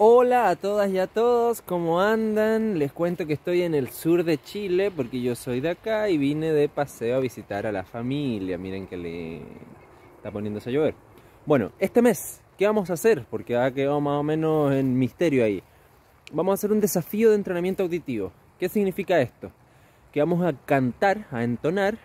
Hola a todas y a todos, ¿cómo andan? Les cuento que estoy en el sur de Chile porque yo soy de acá y vine de paseo a visitar a la familia. Miren que le está poniéndose a llover. Bueno, este mes, ¿qué vamos a hacer? Porque ha quedado más o menos en misterio ahí. Vamos a hacer un desafío de entrenamiento auditivo. ¿Qué significa esto? Que vamos a cantar, a entonar,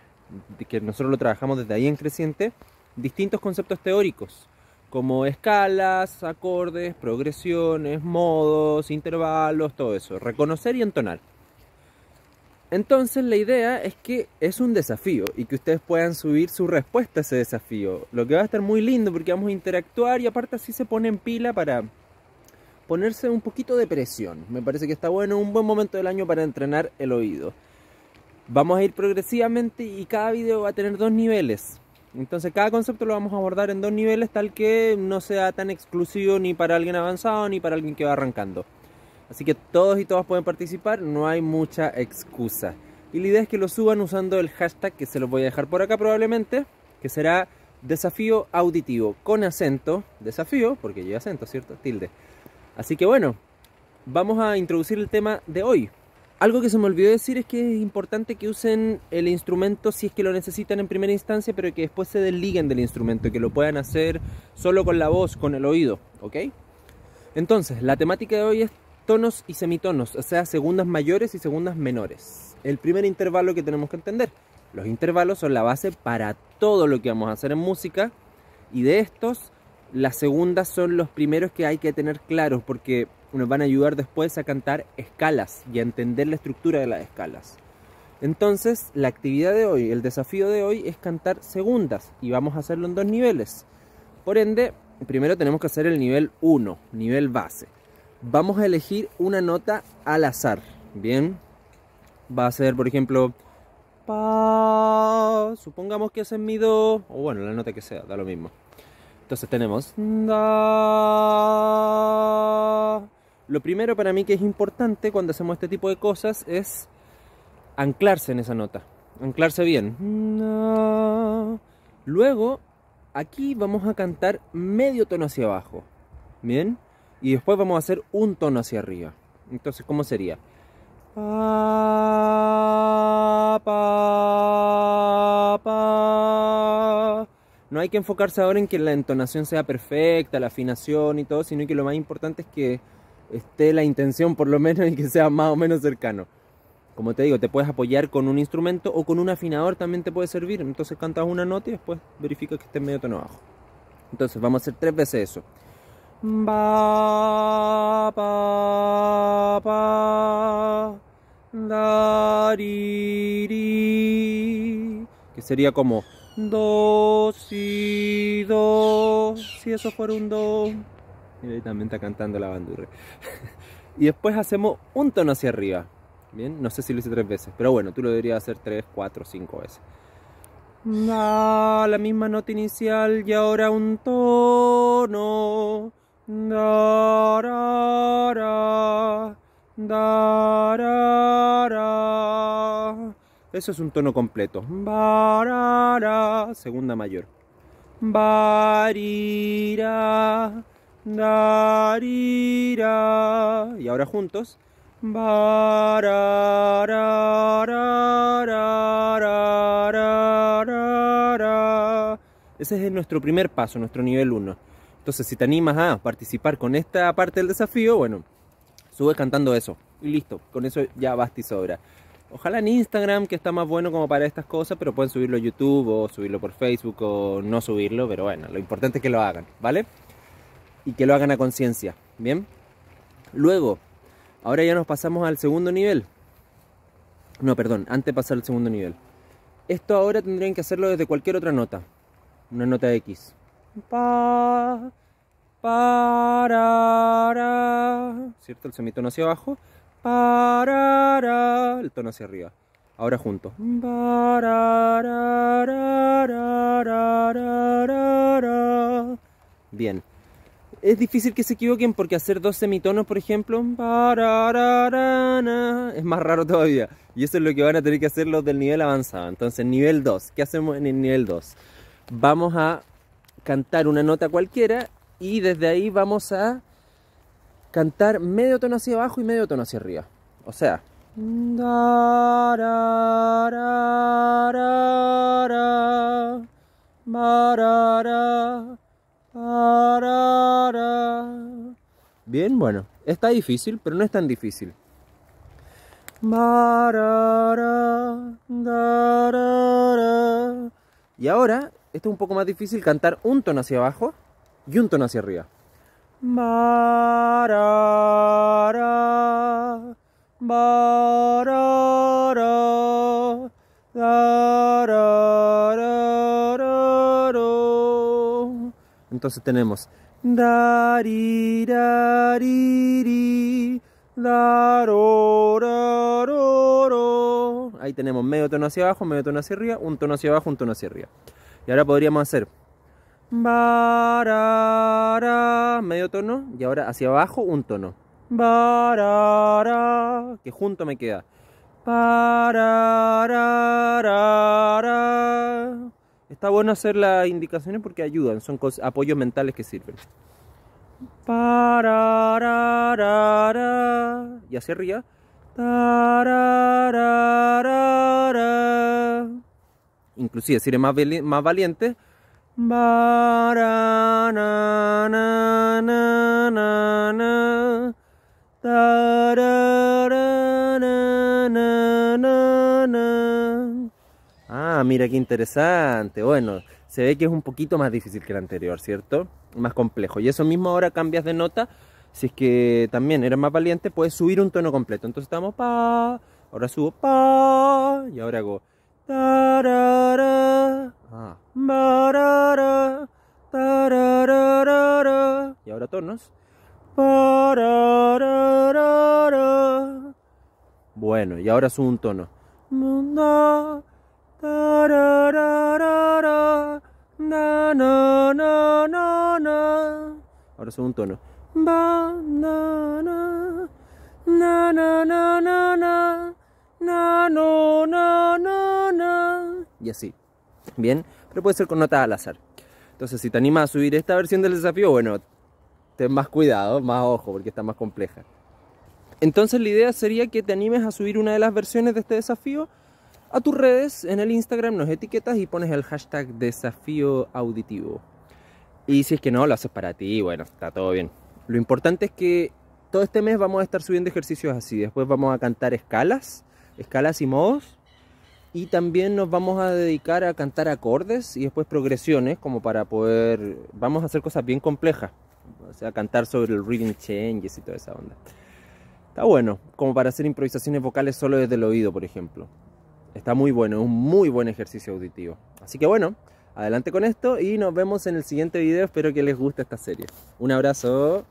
que nosotros lo trabajamos desde ahí en creciente, distintos conceptos teóricos como escalas, acordes, progresiones, modos, intervalos, todo eso. Reconocer y entonar. Entonces la idea es que es un desafío y que ustedes puedan subir su respuesta a ese desafío. Lo que va a estar muy lindo porque vamos a interactuar y aparte así se pone en pila para ponerse un poquito de presión. Me parece que está bueno, un buen momento del año para entrenar el oído. Vamos a ir progresivamente y cada video va a tener dos niveles. Entonces cada concepto lo vamos a abordar en dos niveles tal que no sea tan exclusivo ni para alguien avanzado ni para alguien que va arrancando. Así que todos y todas pueden participar, no hay mucha excusa. Y la idea es que lo suban usando el hashtag que se los voy a dejar por acá probablemente, que será desafío auditivo con acento, desafío, porque lleva acento, ¿cierto? Tilde. Así que bueno, vamos a introducir el tema de hoy. Algo que se me olvidó decir es que es importante que usen el instrumento si es que lo necesitan en primera instancia, pero que después se desliguen del instrumento, que lo puedan hacer solo con la voz, con el oído, ¿ok? Entonces, la temática de hoy es tonos y semitonos, o sea, segundas mayores y segundas menores. El primer intervalo que tenemos que entender. Los intervalos son la base para todo lo que vamos a hacer en música y de estos, las segundas son los primeros que hay que tener claros porque nos van a ayudar después a cantar escalas y a entender la estructura de las escalas. Entonces, la actividad de hoy, el desafío de hoy es cantar segundas y vamos a hacerlo en dos niveles. Por ende, primero tenemos que hacer el nivel 1, nivel base. Vamos a elegir una nota al azar, ¿bien? Va a ser, por ejemplo, pa, supongamos que es en mi do, o bueno, la nota que sea, da lo mismo. Entonces tenemos da, lo primero para mí que es importante cuando hacemos este tipo de cosas es anclarse en esa nota, anclarse bien. Luego, aquí vamos a cantar medio tono hacia abajo, ¿bien? Y después vamos a hacer un tono hacia arriba. Entonces, ¿cómo sería? No hay que enfocarse ahora en que la entonación sea perfecta, la afinación y todo, sino que lo más importante es que esté la intención por lo menos y que sea más o menos cercano. Como te digo, te puedes apoyar con un instrumento o con un afinador también te puede servir. Entonces cantas una nota y después verificas que esté en medio tono bajo. Entonces vamos a hacer tres veces eso. Ba, Que sería como do, si, do, si eso fuera un do. Y ahí también está cantando la bandurria. y después hacemos un tono hacia arriba. Bien, no sé si lo hice tres veces, pero bueno, tú lo deberías hacer tres, cuatro, cinco veces. la misma nota inicial y ahora un tono. Eso es un tono completo. segunda mayor. Y ahora juntos. Ese es nuestro primer paso, nuestro nivel 1. Entonces, si te animas a participar con esta parte del desafío, bueno, sube cantando eso. Y listo, con eso ya basta y sobra. Ojalá en Instagram, que está más bueno como para estas cosas, pero pueden subirlo a YouTube o subirlo por Facebook o no subirlo, pero bueno, lo importante es que lo hagan, ¿vale? y que lo hagan a conciencia. Bien. Luego, ahora ya nos pasamos al segundo nivel. No, perdón, antes de pasar al segundo nivel. Esto ahora tendrían que hacerlo desde cualquier otra nota. Una nota X. Pa, ¿Cierto? El semitono hacia abajo. Pa, ra, El tono hacia arriba. Ahora juntos. Bien es difícil que se equivoquen porque hacer dos semitonos, por ejemplo, es más raro todavía. Y eso es lo que van a tener que hacer los del nivel avanzado. Entonces, nivel 2, ¿qué hacemos en el nivel 2? Vamos a cantar una nota cualquiera y desde ahí vamos a cantar medio tono hacia abajo y medio tono hacia arriba. O sea, Bien, bueno, está difícil, pero no es tan difícil. Y ahora, esto es un poco más difícil cantar un tono hacia abajo y un tono hacia arriba. Entonces tenemos Ro, Ahí tenemos medio tono hacia abajo, medio tono hacia arriba, un tono hacia abajo, un tono hacia arriba. Y ahora podríamos hacer medio tono y ahora hacia abajo un tono. Que junto me queda está bueno hacer las indicaciones porque ayudan, son apoyos mentales que sirven. Y hacia arriba. Inclusive, si eres más, más valiente. mira qué interesante. Bueno, se ve que es un poquito más difícil que el anterior, ¿cierto? Más complejo. Y eso mismo ahora cambias de nota. Si es que también eres más valiente, puedes subir un tono completo. Entonces estamos pa, ahora subo pa, y ahora hago ah. y ahora tonos. Bueno, y ahora subo un tono. Ahora sube un tono. Y así. Bien, pero puede ser con notas al azar. Entonces, si te animas a subir esta versión del desafío, bueno, ten más cuidado, más ojo, porque está más compleja. Entonces, la idea sería que te animes a subir una de las versiones de este desafío a tus redes, en el Instagram nos etiquetas y pones el hashtag desafío auditivo. Y si es que no, lo haces para ti, bueno, está todo bien. Lo importante es que todo este mes vamos a estar subiendo ejercicios así. Después vamos a cantar escalas, escalas y modos. Y también nos vamos a dedicar a cantar acordes y después progresiones, como para poder. Vamos a hacer cosas bien complejas. O sea, cantar sobre el reading changes y toda esa onda. Está bueno, como para hacer improvisaciones vocales solo desde el oído, por ejemplo está muy bueno, es un muy buen ejercicio auditivo. Así que bueno, adelante con esto y nos vemos en el siguiente video. Espero que les guste esta serie. Un abrazo.